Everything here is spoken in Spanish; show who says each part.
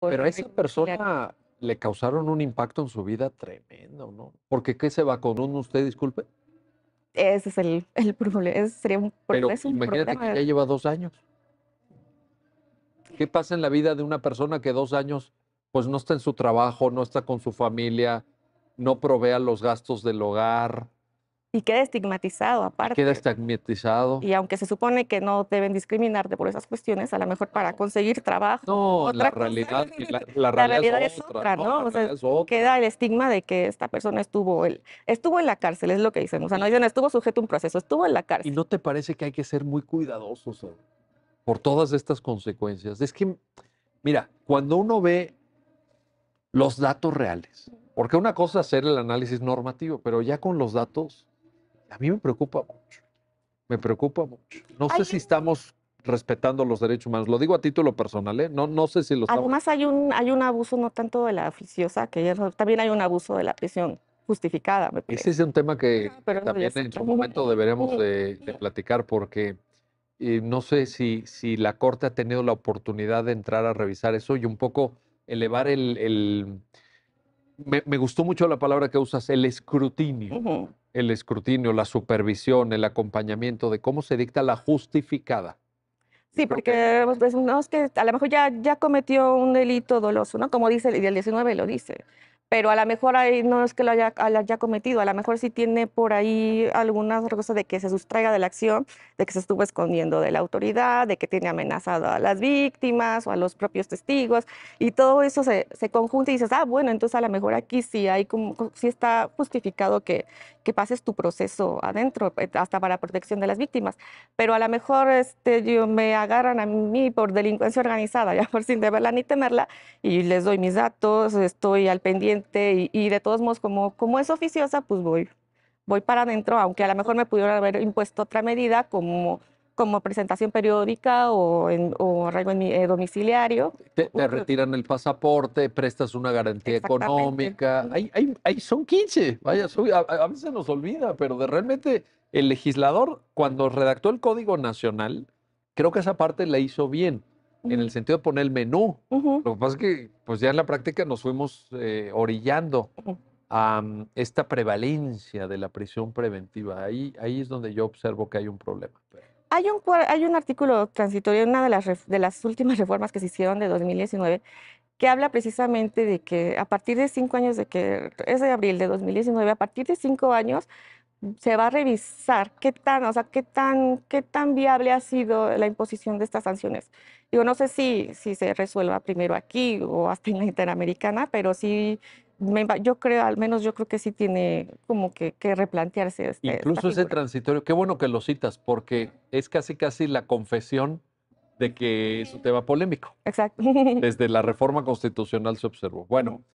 Speaker 1: Pero a esa persona le causaron un impacto en su vida tremendo, ¿no? Porque ¿qué se va con uno? usted, disculpe?
Speaker 2: Ese es el, problema. sería un, Pero imagínate que ya
Speaker 1: lleva dos años. ¿Qué pasa en la vida de una persona que dos años, pues no está en su trabajo, no está con su familia, no provea los gastos del hogar,
Speaker 2: y queda estigmatizado aparte. Queda
Speaker 1: estigmatizado.
Speaker 2: Y aunque se supone que no deben discriminarte por esas cuestiones, a lo mejor para conseguir trabajo. No, otra la, realidad, la, realidad, es otra, ¿no? Queda el estigma de que esta persona estuvo, el, estuvo en la cárcel, es lo que dicen. O sea, no dicen estuvo sujeto a un proceso, estuvo en la cárcel. ¿Y no te parece que hay que ser muy
Speaker 1: cuidadosos por todas estas consecuencias? Es que, mira, cuando uno ve los datos reales, porque una cosa es hacer el análisis normativo, pero ya con los datos a mí me preocupa mucho. Me preocupa mucho. No sé si estamos respetando los derechos humanos. Lo digo a título personal, ¿eh? No, no sé si lo estamos. Además
Speaker 2: hay un, hay un abuso no tanto de la oficiosa, que también hay un abuso de la prisión justificada.
Speaker 1: Ese es un tema que también en su momento deberíamos de, platicar porque eh, no sé si, si la Corte ha tenido la oportunidad de entrar a revisar eso y un poco elevar el... Me, gustó mucho la palabra que usas, el escrutinio el escrutinio, la supervisión, el acompañamiento de cómo se dicta la justificada.
Speaker 2: Sí, porque pues, que a lo mejor ya, ya cometió un delito doloso, ¿no? Como dice el 19 lo dice pero a lo mejor ahí no es que lo haya, cometido, a lo mejor sí tiene por ahí algunas cosas de que se sustraiga de la acción, de que se estuvo escondiendo de la autoridad, de que tiene amenazado a las víctimas o a los propios testigos, y todo eso se, conjunta y dices, ah, bueno, entonces a lo mejor aquí sí, hay como, sí está justificado que, que pases tu proceso adentro, eh, hasta para la protección de las víctimas, pero a lo mejor este, yo, me agarran a mí por delincuencia organizada, ya por sin deberla ni temerla, y les doy mis datos, estoy al pendiente y, de todos modos, como, como es oficiosa, pues voy, voy para adentro, aunque a lo mejor me pudieron haber impuesto otra medida como como presentación periódica o, en, o en eh, domiciliario.
Speaker 1: Te, retiran el pasaporte, prestas una garantía económica. Ahí, hay, hay, son 15. Vaya, a, a, veces nos olvida, pero de realmente el legislador, cuando redactó el Código Nacional, creo que esa parte la hizo bien en el sentido de poner el menú. Lo que pasa es que pues ya en la práctica nos fuimos eh, orillando a mm, esta prevalencia de la prisión preventiva. Ahí, ahí es donde yo observo que hay un problema.
Speaker 2: Hay un, hay un artículo transitorio, una de las, de las últimas reformas que se hicieron de 2019, que habla precisamente de que a partir de cinco años, de que es de abril de 2019, a partir de cinco años mm, se va a revisar qué tan, o sea, qué tan, qué tan viable ha sido la imposición de estas sanciones. Yo no sé si, si se resuelva primero aquí o hasta en la Interamericana, pero sí yo creo, al menos yo creo que sí tiene como que, replantearse. Este, Incluso
Speaker 1: ese transitorio, qué bueno que lo citas, porque es casi casi la confesión de que es un tema polémico.
Speaker 2: Exacto.
Speaker 1: Desde la reforma constitucional se observó. Bueno,